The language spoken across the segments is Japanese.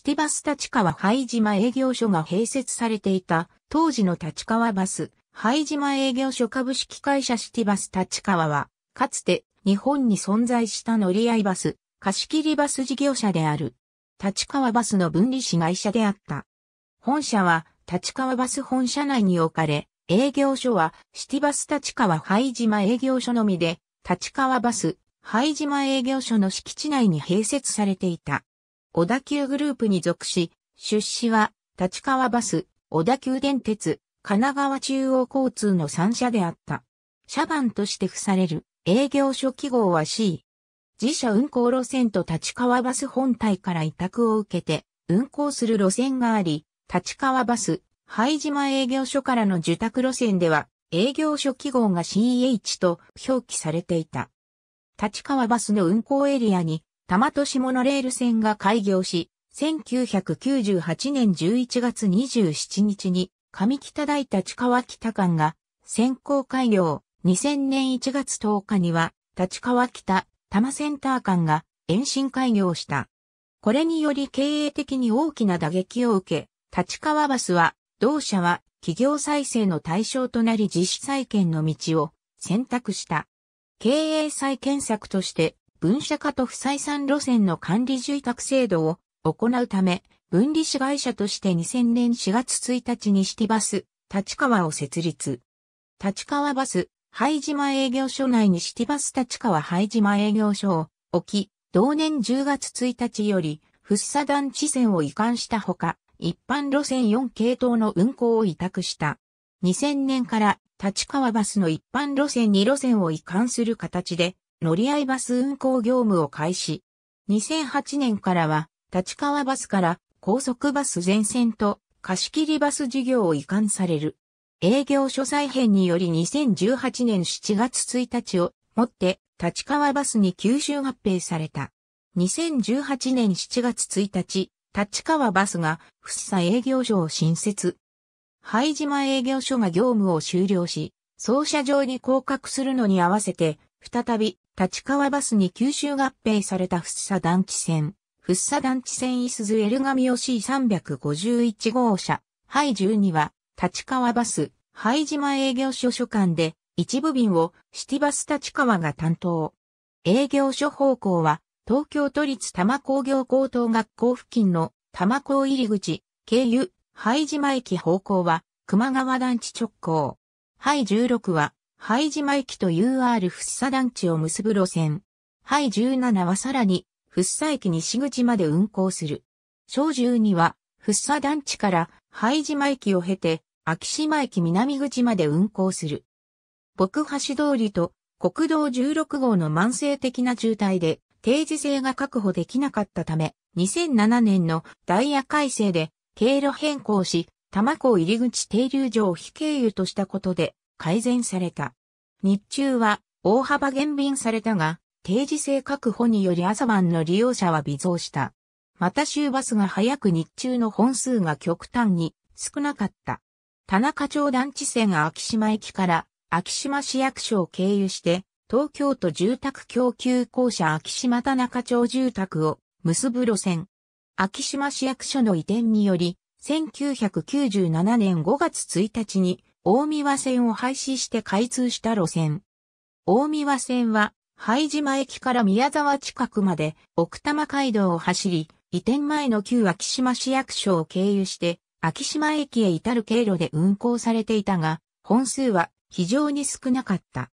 シティバス立川拝島営業所が併設されていた、当時の立川バス、拝島営業所株式会社シティバス立川は、かつて日本に存在した乗り合いバス、貸切バス事業者である。立川バスの分離子会社であった。本社は立川バス本社内に置かれ、営業所はシティバス立川拝島営業所のみで、立川バス、拝島営業所の敷地内に併設されていた。小田急グループに属し、出資は、立川バス、小田急電鉄、神奈川中央交通の3社であった。社番として付される営業所記号は C。自社運行路線と立川バス本体から委託を受けて運行する路線があり、立川バス、拝島営業所からの受託路線では営業所記号が CH と表記されていた。立川バスの運行エリアに多摩市モノレール線が開業し、1998年11月27日に上北台立川北間が先行開業、2000年1月10日には立川北多摩センター間が延伸開業した。これにより経営的に大きな打撃を受け、立川バスは、同社は企業再生の対象となり実施再建の道を選択した。経営再建策として分社化と不採算路線の管理住宅制度を行うため、分離子会社として2000年4月1日にシティバス、立川を設立。立川バス、廃島営業所内にシティバス立川廃島営業所を置き、同年10月1日より、福佐団地線を移管したほか、一般路線4系統の運行を委託した。2000年から立川バスの一般路線2路線を移管する形で、乗り合いバス運行業務を開始。2008年からは、立川バスから高速バス全線と貸切バス事業を移管される。営業所再編により2018年7月1日をもって立川バスに吸収合併された。2018年7月1日、立川バスが福生営業所を新設。灰島営業所が業務を終了し、操車場に降格するのに合わせて、再び立川バスに九州合併された福生団地線、福生団地線す鈴エルガミオ C351 号車、ハイ12は、立川バス、廃島営業所所管で、一部便をシティバス立川が担当。営業所方向は、東京都立多摩工業高等学校付近の多摩港入り口、経由、廃島駅方向は、熊川団地直行。廃16は、灰島駅と UR 福生団地を結ぶ路線。灰17はさらに、福生駅西口まで運行する。小12は、福生団地から灰島駅を経て、秋島駅南口まで運行する。牧橋通りと国道16号の慢性的な渋滞で定時制が確保できなかったため、2007年のダイヤ改正で経路変更し、多摩港入口停留所を非経由としたことで、改善された。日中は大幅減便されたが、定時制確保により朝晩の利用者は微増した。また週バスが早く日中の本数が極端に少なかった。田中町団地線が秋島駅から秋島市役所を経由して東京都住宅供給公社秋島田中町住宅を結ぶ路線。秋島市役所の移転により1997年5月1日に大宮線を廃止して開通した路線。大宮線は、灰島駅から宮沢近くまで奥多摩街道を走り、移転前の旧秋島市役所を経由して、秋島駅へ至る経路で運行されていたが、本数は非常に少なかった。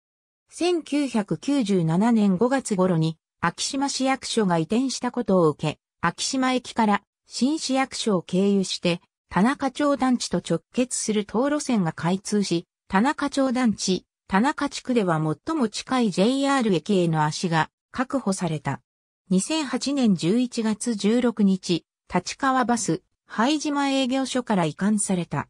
1997年5月頃に、秋島市役所が移転したことを受け、秋島駅から新市役所を経由して、田中町団地と直結する東路線が開通し、田中町団地、田中地区では最も近い JR 駅への足が確保された。2008年11月16日、立川バス、灰島営業所から移管された。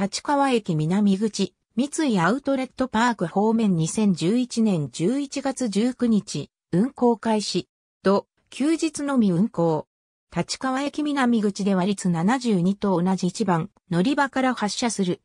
立川駅南口、三井アウトレットパーク方面2011年11月19日、運行開始。と、休日のみ運行。立川駅南口では率72と同じ1番、乗り場から発車する。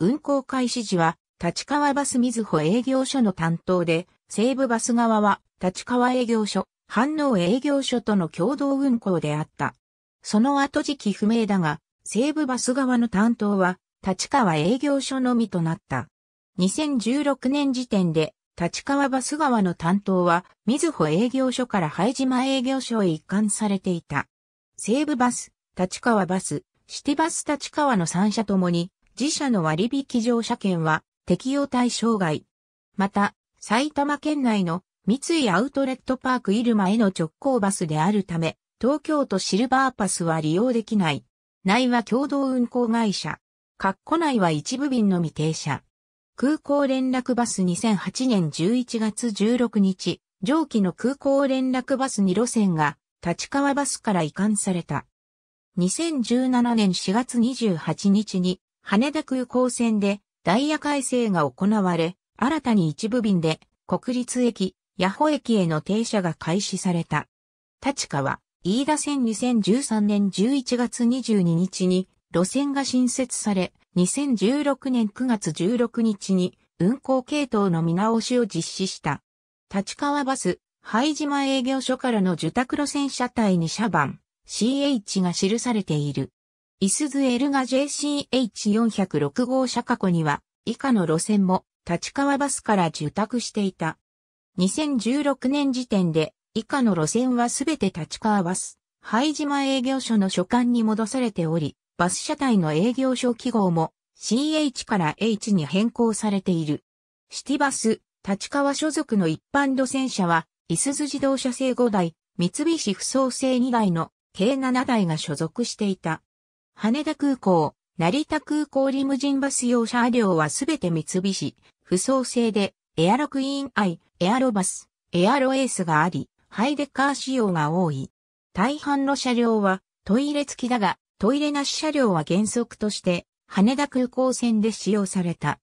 運行開始時は、立川バス水穂営業所の担当で、西武バス側は、立川営業所、反応営業所との共同運行であった。その後時期不明だが、西武バス側の担当は、立川営業所のみとなった。2016年時点で、立川バス側の担当は、水穂営業所から拝島営業所へ一貫されていた。西武バス、立川バス、シティバス立川の3社ともに、自社の割引乗車券は適用対象外。また、埼玉県内の三井アウトレットパーク入間への直行バスであるため、東京都シルバーパスは利用できない。内は共同運行会社。括弧内は一部便の未停車。空港連絡バス2008年11月16日、上記の空港連絡バス2路線が立川バスから移管された。2017年4月28日に羽田空港線でダイヤ改正が行われ、新たに一部便で国立駅、八保駅への停車が開始された。立川、飯田線2013年11月22日に路線が新設され、2016年9月16日に運行系統の見直しを実施した。立川バス、拝島営業所からの受託路線車体に車番、CH が記されている。イスズエルガ JCH406 号車過去には、以下の路線も、立川バスから受託していた。2016年時点で、以下の路線はすべて立川バス、拝島営業所の所管に戻されており、バス車体の営業所記号も CH から H に変更されている。シティバス、立川所属の一般路線車はいすゞ自動車製5台、三菱不創製2台の計7台が所属していた。羽田空港、成田空港リムジンバス用車両はすべて三菱、不創製で、エアロクイーンアイ、エアロバス、エアロエースがあり、ハイデカー仕様が多い。大半の車両はトイレ付きだが、トイレなし車両は原則として羽田空港線で使用された。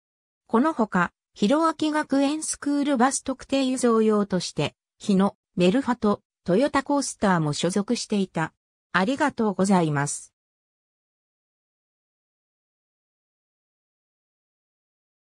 このほか、広明学園スクールバス特定輸送用として日野、メルファと、トヨタコースターも所属していた。ありがとうございます。